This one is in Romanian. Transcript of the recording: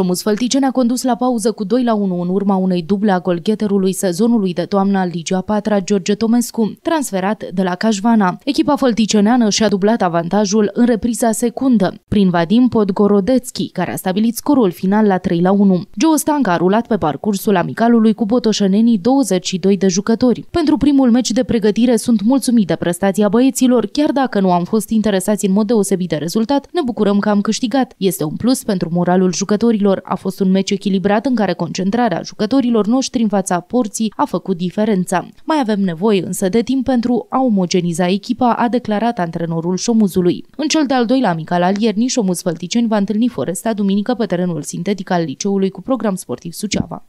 Șomuț Fălticeni a condus la pauză cu 2 la 1 în urma unei duble a golgheterului sezonului de toamnă al Ligii 4 patra George Tomescu, transferat de la Cașvana. Echipa fălticeneană și-a dublat avantajul în repriza secundă, prin Vadim Podgorodețchi, care a stabilit scorul final la 3 la 1. Joe Stanga a rulat pe parcursul amicalului cu botoșănenii 22 de jucători. Pentru primul meci de pregătire sunt mulțumit de prestația băieților, chiar dacă nu am fost interesați în mod deosebit de rezultat, ne bucurăm că am câștigat. Este un plus pentru moralul jucătorilor porților a fost un meci echilibrat în care concentrarea jucătorilor noștri în fața porții a făcut diferența. Mai avem nevoie însă de timp pentru a omogeniza echipa, a declarat antrenorul Șomuzului. În cel de-al doilea mic al iernii, Șomuz Fălticeni va întâlni Foresta duminică pe terenul sintetic al liceului cu program sportiv Suceava.